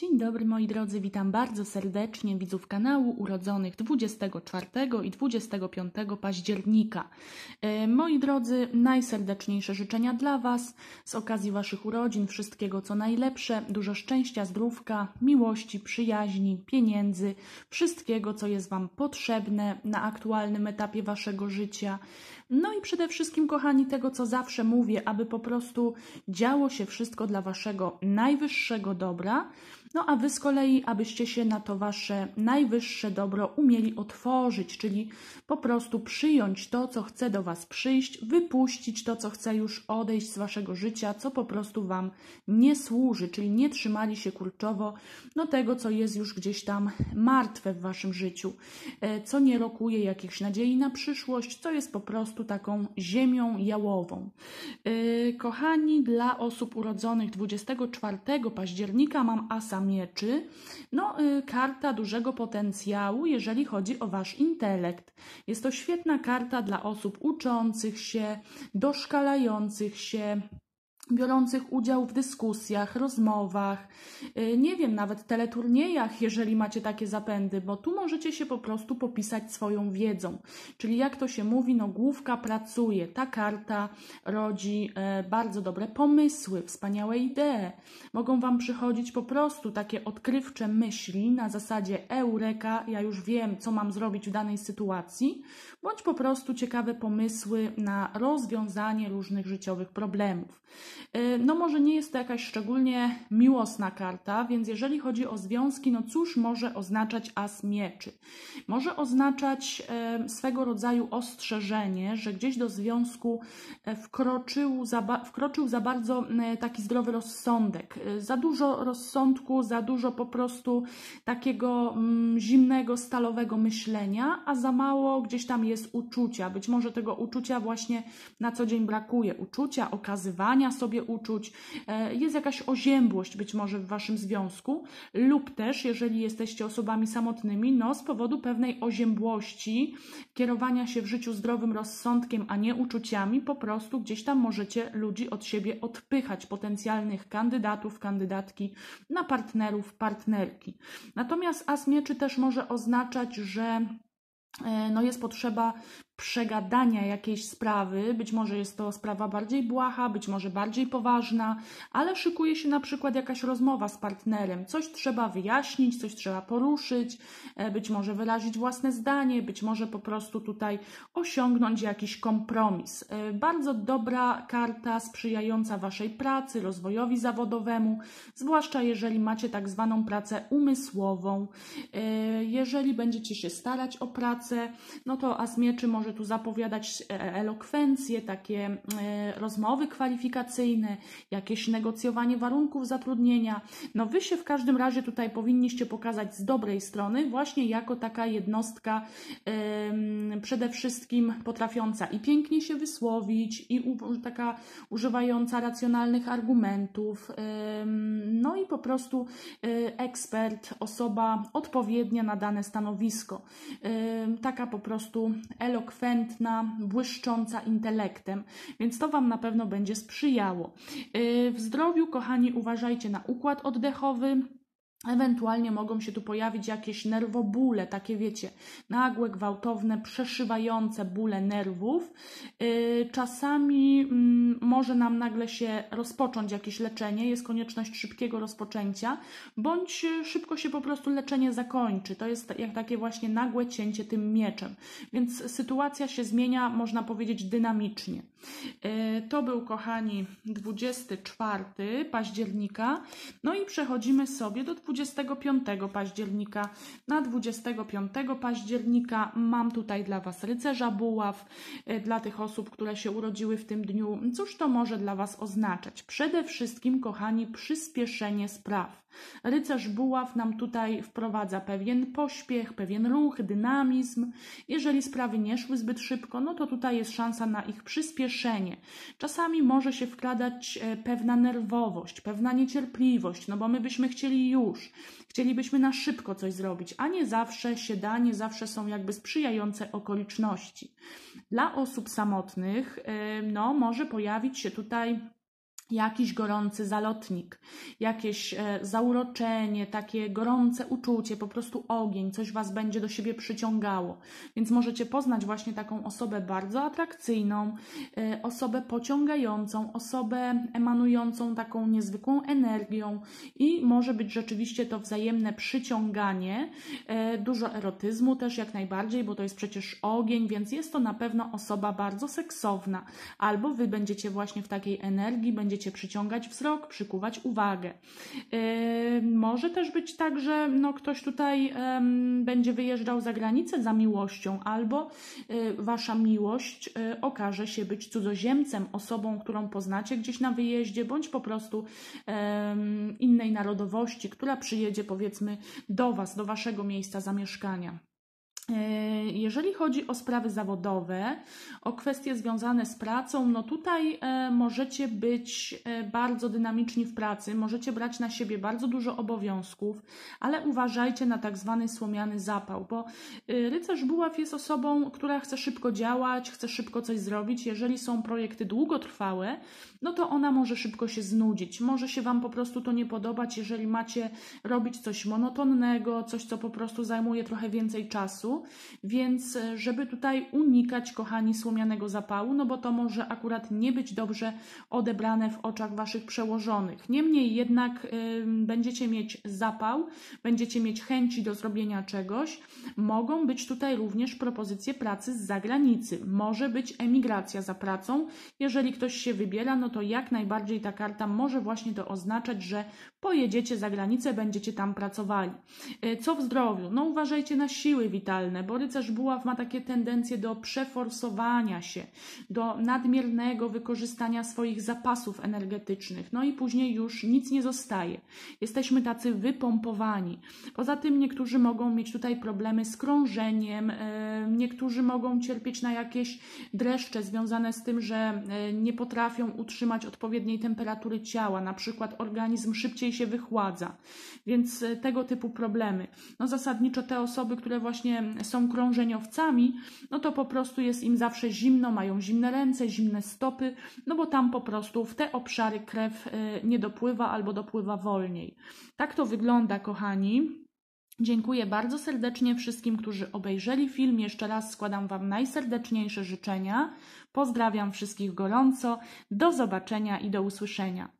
Dzień dobry moi drodzy, witam bardzo serdecznie widzów kanału urodzonych 24 i 25 października. E, moi drodzy, najserdeczniejsze życzenia dla Was z okazji Waszych urodzin, wszystkiego co najlepsze, dużo szczęścia, zdrówka, miłości, przyjaźni, pieniędzy, wszystkiego co jest Wam potrzebne na aktualnym etapie Waszego życia. No i przede wszystkim, kochani, tego co zawsze mówię, aby po prostu działo się wszystko dla waszego najwyższego dobra, no a wy z kolei, abyście się na to wasze najwyższe dobro umieli otworzyć, czyli po prostu przyjąć to, co chce do was przyjść, wypuścić to, co chce już odejść z waszego życia, co po prostu wam nie służy, czyli nie trzymali się kurczowo no tego, co jest już gdzieś tam martwe w waszym życiu, e, co nie rokuje jakichś nadziei na przyszłość, co jest po prostu prostu taką ziemią jałową. Y, kochani, dla osób urodzonych 24 października mam asa mieczy. No, y, karta dużego potencjału, jeżeli chodzi o Wasz intelekt. Jest to świetna karta dla osób uczących się, doszkalających się, biorących udział w dyskusjach, rozmowach, y, nie wiem, nawet teleturniejach, jeżeli macie takie zapędy, bo tu możecie się po prostu popisać swoją wiedzą. Czyli jak to się mówi, no główka pracuje, ta karta rodzi e, bardzo dobre pomysły, wspaniałe idee. Mogą Wam przychodzić po prostu takie odkrywcze myśli na zasadzie eureka, ja już wiem, co mam zrobić w danej sytuacji, bądź po prostu ciekawe pomysły na rozwiązanie różnych życiowych problemów. Y, no może nie jest to jakaś szczególnie miłosna karta, więc jeżeli chodzi o związki, no cóż może oznaczać as mieczy? Może oznaczać swego rodzaju ostrzeżenie, że gdzieś do związku e, wkroczył za, wkroczył za bardzo taki zdrowy rozsądek. Y, za dużo rozsądku, za dużo po prostu takiego zimnego, stalowego myślenia, a za mało gdzieś tam jest uczucia. Być może tego uczucia właśnie na co dzień brakuje. Uczucia, okazywania sobie sobie uczuć, e, jest jakaś oziębłość być może w Waszym związku, lub też, jeżeli jesteście osobami samotnymi, no z powodu pewnej oziębłości, kierowania się w życiu zdrowym rozsądkiem, a nie uczuciami, po prostu gdzieś tam możecie ludzi od siebie odpychać, potencjalnych kandydatów, kandydatki na partnerów, partnerki. Natomiast as mieczy też może oznaczać, że e, no jest potrzeba przegadania jakiejś sprawy, być może jest to sprawa bardziej błaha, być może bardziej poważna, ale szykuje się na przykład jakaś rozmowa z partnerem, coś trzeba wyjaśnić, coś trzeba poruszyć, e, być może wyrazić własne zdanie, być może po prostu tutaj osiągnąć jakiś kompromis. E, bardzo dobra karta sprzyjająca Waszej pracy, rozwojowi zawodowemu, zwłaszcza jeżeli macie tak zwaną pracę umysłową. E, jeżeli będziecie się starać o pracę, no to as mieczy może może tu zapowiadać e, elokwencję, takie e, rozmowy kwalifikacyjne, jakieś negocjowanie warunków zatrudnienia. No wy się w każdym razie tutaj powinniście pokazać z dobrej strony, właśnie jako taka jednostka przede wszystkim potrafiąca i pięknie się wysłowić, i taka używająca racjonalnych argumentów, no i po prostu e, ekspert, osoba odpowiednia na dane stanowisko. Taka po prostu elokwencja elokwentna, błyszcząca intelektem, więc to Wam na pewno będzie sprzyjało. Y, w zdrowiu, kochani, uważajcie na układ oddechowy Ewentualnie mogą się tu pojawić jakieś nerwobóle, takie wiecie, nagłe, gwałtowne, przeszywające bóle nerwów. Y, czasami mm, może nam nagle się rozpocząć jakieś leczenie, jest konieczność szybkiego rozpoczęcia, bądź szybko się po prostu leczenie zakończy. To jest jak takie właśnie nagłe cięcie tym mieczem. Więc sytuacja się zmienia, można powiedzieć, dynamicznie. Y, to był, kochani, 24 października. No i przechodzimy sobie do 20. 25 października. Na 25 października mam tutaj dla Was rycerza buław, e, dla tych osób, które się urodziły w tym dniu. Cóż to może dla Was oznaczać? Przede wszystkim, kochani, przyspieszenie spraw. Rycerz buław nam tutaj wprowadza pewien pośpiech, pewien ruch, dynamizm. Jeżeli sprawy nie szły zbyt szybko, no to tutaj jest szansa na ich przyspieszenie. Czasami może się wkradać e, pewna nerwowość, pewna niecierpliwość, no bo my byśmy chcieli już, już. Chcielibyśmy na szybko coś zrobić, a nie zawsze się da, nie zawsze są jakby sprzyjające okoliczności. Dla osób samotnych, y, no, może pojawić się tutaj jakiś gorący zalotnik, jakieś e, zauroczenie, takie gorące uczucie, po prostu ogień, coś Was będzie do siebie przyciągało. Więc możecie poznać właśnie taką osobę bardzo atrakcyjną, e, osobę pociągającą, osobę emanującą taką niezwykłą energią i może być rzeczywiście to wzajemne przyciąganie, e, dużo erotyzmu też jak najbardziej, bo to jest przecież ogień, więc jest to na pewno osoba bardzo seksowna. Albo Wy będziecie właśnie w takiej energii, będziecie będziecie przyciągać wzrok, przykuwać uwagę. Yy, może też być tak, że no, ktoś tutaj będzie wyjeżdżał za granicę za miłością, albo y, wasza miłość y, okaże się być cudzoziemcem, osobą, którą poznacie gdzieś na wyjeździe, bądź po prostu innej narodowości, która przyjedzie powiedzmy do was, do waszego miejsca zamieszkania. E, jeżeli chodzi o sprawy zawodowe, o kwestie związane z pracą, no tutaj e, możecie być e, bardzo dynamiczni w pracy, możecie brać na siebie bardzo dużo obowiązków, ale uważajcie na tak zwany słomiany zapał, bo rycerz buław jest osobą, która chce szybko działać, chce szybko coś zrobić. Jeżeli są projekty długotrwałe, no to ona może szybko się znudzić, może się Wam po prostu to nie podobać, jeżeli macie robić coś monotonnego, coś, co po prostu zajmuje trochę więcej czasu więc e, żeby tutaj unikać, kochani, słomianego zapału, no bo to może akurat nie być dobrze odebrane w oczach Waszych przełożonych. Niemniej jednak y, będziecie mieć zapał, będziecie mieć chęci do zrobienia czegoś. Mogą być tutaj również propozycje pracy z zagranicy. Może być emigracja za pracą. Jeżeli ktoś się wybiera, no to jak najbardziej ta karta może właśnie to oznaczać, że pojedziecie za granicę, będziecie tam pracowali. E, co w zdrowiu? No uważajcie na siły witalne, bo rycerz buław ma takie tendencje do przeforsowania się, do nadmiernego wykorzystania swoich zapasów energetycznych, no i później już nic nie zostaje. Jesteśmy tacy wypompowani. Poza tym niektórzy mogą mieć tutaj problemy z krążeniem, e, niektórzy mogą cierpieć na jakieś dreszcze związane z tym, że e, nie potrafią utrzymać odpowiedniej temperatury ciała, na przykład organizm szybciej się wychładza. Więc e, tego typu problemy. No zasadniczo te osoby, które właśnie są krążeniowcami, no to po prostu jest im zawsze zimno, mają zimne ręce, zimne stopy, no bo tam po prostu w te obszary krew e, nie dopływa albo dopływa wolniej. Tak to wygląda, kochani. Dziękuję bardzo serdecznie wszystkim, którzy obejrzeli film. Jeszcze raz składam Wam najserdeczniejsze życzenia. Pozdrawiam wszystkich gorąco. Do zobaczenia i do usłyszenia.